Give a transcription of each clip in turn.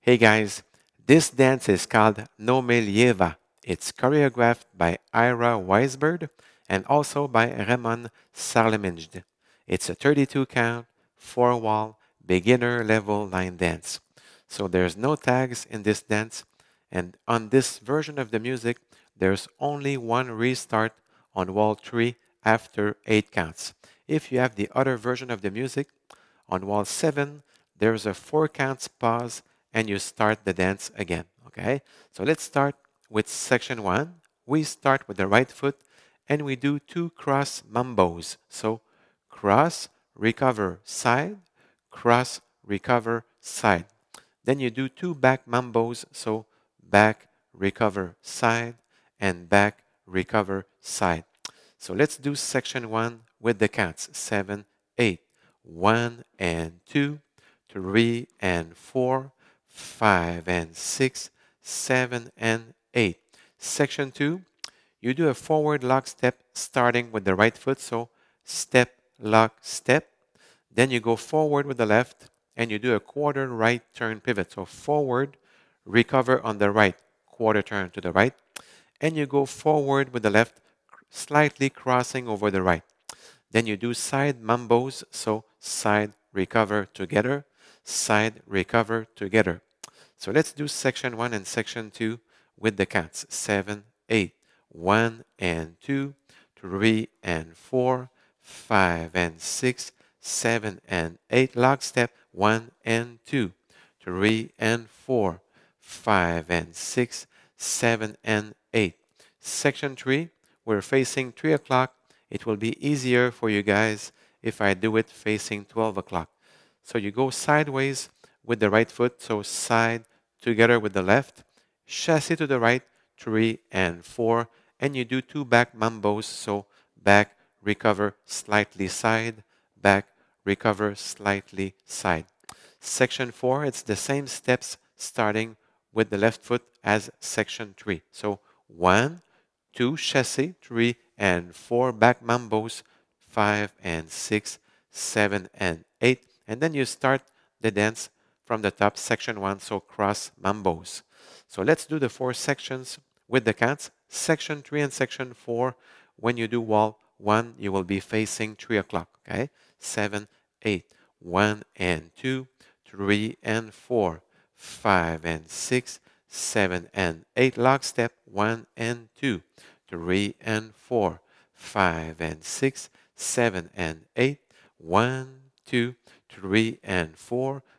Hey guys, this dance is called Nomelieva. It's choreographed by Ira Weisberg and also by Reman Sarlemenge. It's a 32 count, four wall, beginner level line dance. So there's no tags in this dance. And on this version of the music, there's only one restart on wall three after eight counts. If you have the other version of the music, on wall seven, there's a four counts pause and you start the dance again. Okay, so let's start with section one. We start with the right foot and we do two cross mambos. So cross, recover, side, cross, recover, side. Then you do two back mambos. So back, recover, side, and back, recover, side. So let's do section one with the cats. seven, eight, one and two, three and four, 5 and 6, 7 and 8. Section 2, you do a forward lock step starting with the right foot, so step, lock, step. Then you go forward with the left and you do a quarter right turn pivot. So forward, recover on the right, quarter turn to the right. And you go forward with the left, slightly crossing over the right. Then you do side mambos, so side recover together, side recover together. So let's do section 1 and section 2 with the cats. 7, 8, 1 and 2, 3 and 4, 5 and 6, 7 and 8, lock step 1 and 2, 3 and 4, 5 and 6, 7 and 8. Section 3, we're facing 3 o'clock. It will be easier for you guys if I do it facing 12 o'clock. So you go sideways with the right foot, so side together with the left, chassis to the right, three and four, and you do two back mambos, so back, recover, slightly side, back, recover, slightly side. Section four, it's the same steps starting with the left foot as section three. So one, two, chassis, three and four, back mambos, five and six, seven and eight, and then you start the dance from the top, section one, so cross mambos. So let's do the four sections with the cats. Section three and section four, when you do wall one, you will be facing three o'clock, okay? Seven, eight, one and two, three and four, five and six, seven and eight lock step, one and two, three and four, five and six, seven and eight, one, two, three and four,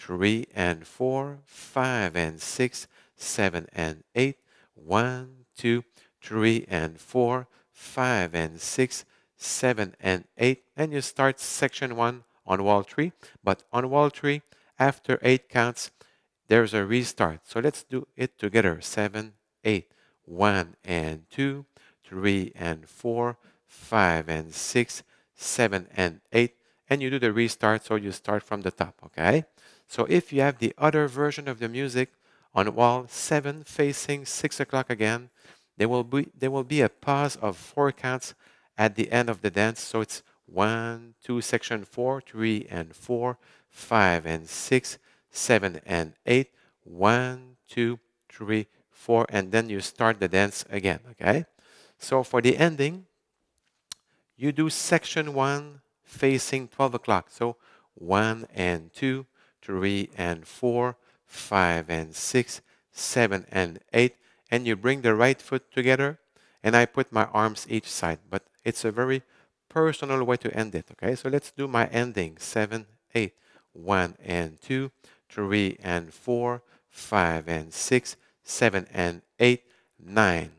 3 and 4, 5 and 6, 7 and 8, 1, 2, 3 and 4, 5 and 6, 7 and 8. And you start section 1 on wall 3. But on wall 3, after 8 counts, there's a restart. So let's do it together. 7, 8, 1 and 2, 3 and 4, 5 and 6, 7 and 8. And you do the restart, so you start from the top, okay? So if you have the other version of the music on wall 7 facing 6 o'clock again, there will, be, there will be a pause of 4 counts at the end of the dance. So it's 1, 2, section 4, 3 and 4, 5 and 6, 7 and 8, 1, 2, 3, 4, and then you start the dance again, okay? So for the ending, you do section 1 facing 12 o'clock. So 1 and 2, 3 and 4, 5 and 6, 7 and 8, and you bring the right foot together, and I put my arms each side, but it's a very personal way to end it, okay? So let's do my ending, 7, 8, 1 and 2, 3 and 4, 5 and 6, 7 and 8, 9.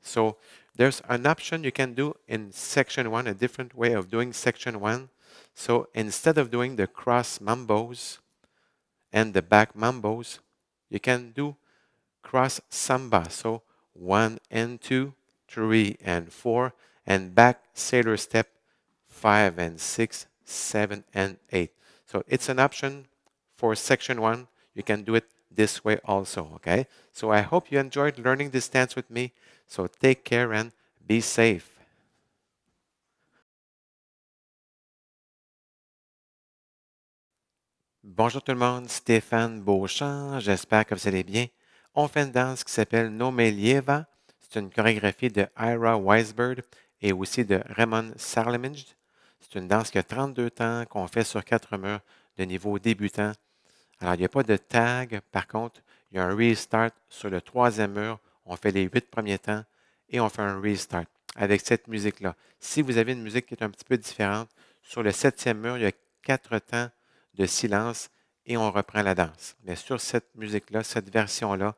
So there's an option you can do in section 1, a different way of doing section 1. So instead of doing the cross mambos, and the back mambos, you can do cross samba. So one and two, three and four, and back sailor step five and six, seven and eight. So it's an option for section one. You can do it this way also, okay? So I hope you enjoyed learning this dance with me. So take care and be safe. Bonjour tout le monde, Stéphane Beauchamp, j'espère que vous allez bien. On fait une danse qui s'appelle Nomelieva. C'est une chorégraphie de Ira Weisberg et aussi de Raymond Sarlemage. C'est une danse qui a 32 temps, qu'on fait sur quatre murs de niveau débutant. Alors, il n'y a pas de tag, par contre, il y a un restart sur le troisième mur. On fait les huit premiers temps et on fait un restart avec cette musique-là. Si vous avez une musique qui est un petit peu différente, sur le septième mur, il y a quatre temps de silence et on reprend la danse. Mais sur cette musique-là, cette version-là,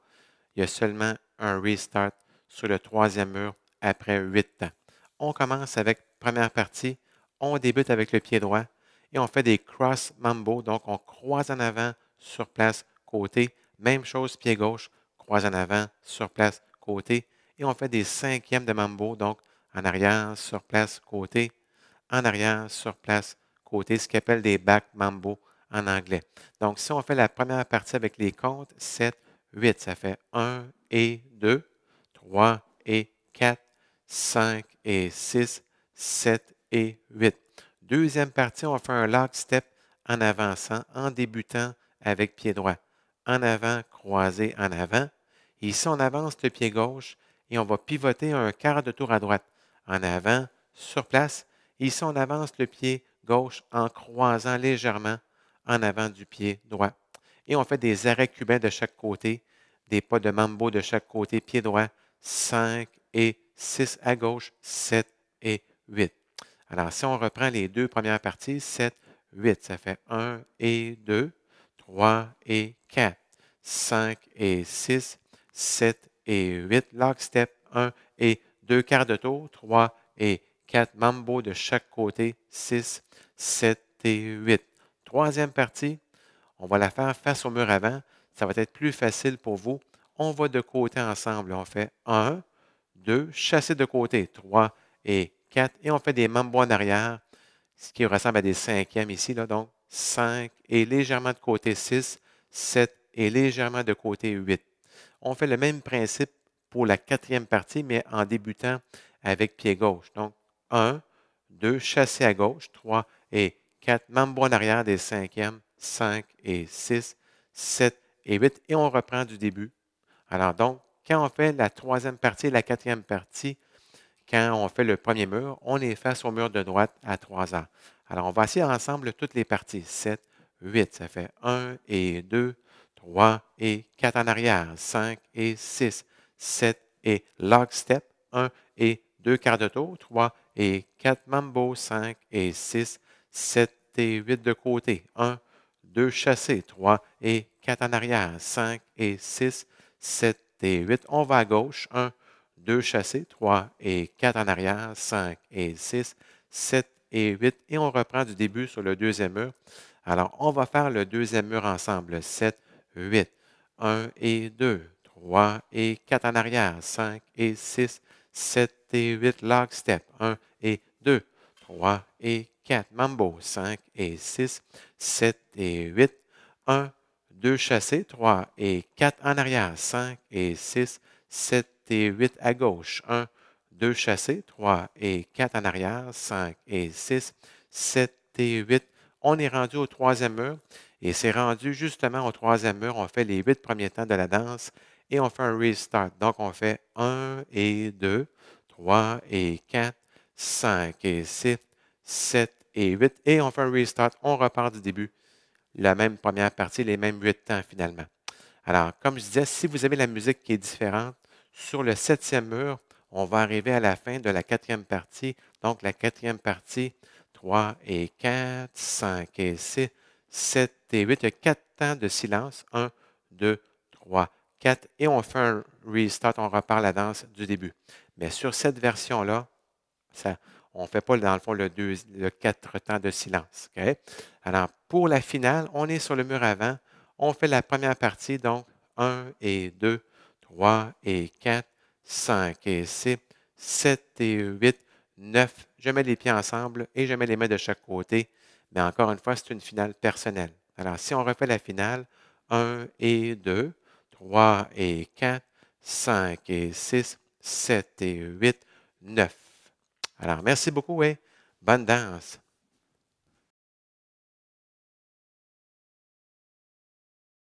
il y a seulement un restart sur le troisième mur après huit temps. On commence avec première partie, on débute avec le pied droit et on fait des cross mambo, donc on croise en avant sur place côté, même chose pied gauche, croise en avant sur place côté et on fait des cinquièmes de mambo, donc en arrière sur place côté, en arrière sur place côté ce qu'appelle des back mambo en anglais. Donc, si on fait la première partie avec les comptes, 7, 8, ça fait 1 et 2, 3 et 4, 5 et 6, 7 et 8. Deuxième partie, on fait un lock step en avançant, en débutant avec pied droit. En avant, croisé en avant. ici, on avance le pied gauche et on va pivoter un quart de tour à droite. En avant, sur place. ici, on avance le pied gauche en croisant légèrement en avant du pied droit. Et on fait des arrêts cubains de chaque côté, des pas de mambo de chaque côté, pied droit, 5 et 6 à gauche, 7 et 8. Alors, si on reprend les deux premières parties, 7, 8, ça fait 1 et 2, 3 et 4, 5 et 6, 7 et 8, lock step, 1 et 2 quarts de tour, 3 et 4 mambo de chaque côté, 6, 7 et 8. Troisième partie, on va la faire face au mur avant. Ça va être plus facile pour vous. On va de côté ensemble. On fait 1, 2, chasser de côté, 3 et 4. Et on fait des mambo en arrière, ce qui ressemble à des cinquièmes ici. Là, donc, 5 et légèrement de côté 6, 7 et légèrement de côté 8. On fait le même principe pour la quatrième partie, mais en débutant avec pied gauche. Donc, 1, 2, chassé à gauche, 3 et 4, même en arrière des cinquièmes, 5 et 6, 7 et 8, et on reprend du début. Alors donc, quand on fait la troisième partie la quatrième partie, quand on fait le premier mur, on est face au mur de droite à 3 ans. Alors, on va essayer ensemble toutes les parties. 7, 8, ça fait 1 et 2, 3 et 4 en arrière, 5 et 6, 7 et log step, 1 et 2 quarts de tour, 3 et 4 mambo, 5 et 6, 7 et 8 de côté, 1, 2 chassés, 3 et 4 en arrière, 5 et 6, 7 et 8. On va à gauche, 1, 2 chassés, 3 et 4 en arrière, 5 et 6, 7 et 8. Et on reprend du début sur le deuxième mur. Alors, on va faire le deuxième mur ensemble, 7, 8, 1 et 2, 3 et 4 en arrière, 5 et 6, 7 et 8 lock step, 1 et 2, 3 et 4, mambo, 5 et 6, 7 et 8, 1, 2 chassé, 3 et 4 en arrière, 5 et 6, 7 et 8 à gauche, 1, 2 chassé, 3 et 4 en arrière, 5 et 6, 7 et 8. On est rendu au troisième mur et c'est rendu justement au troisième mur. On fait les huit premiers temps de la danse et on fait un restart. Donc on fait 1 et 2, 3 et 4, 5 et 6, 7 et 8. Et on fait un restart, on repart du début. La même première partie, les mêmes 8 temps finalement. Alors, comme je disais, si vous avez la musique qui est différente, sur le septième mur, on va arriver à la fin de la quatrième partie. Donc, la quatrième partie, 3 et 4, 5 et 6, 7 et 8. Il y a 4 temps de silence. 1, 2, 3, et on fait un restart, on repart la danse du début. Mais sur cette version-là, on ne fait pas, dans le fond, le, le quatre temps de silence. Alors, pour la finale, on est sur le mur avant. On fait la première partie, donc 1 et 2, 3 et 4, 5 et 6, 7 et 8, 9. Je mets les pieds ensemble et je mets les mains de chaque côté. Mais encore une fois, c'est une finale personnelle. Alors, si on refait la finale, 1 et 2, 3 et 4, 5 et 6, 7 et 8, 9. Alors, merci beaucoup et bonne danse.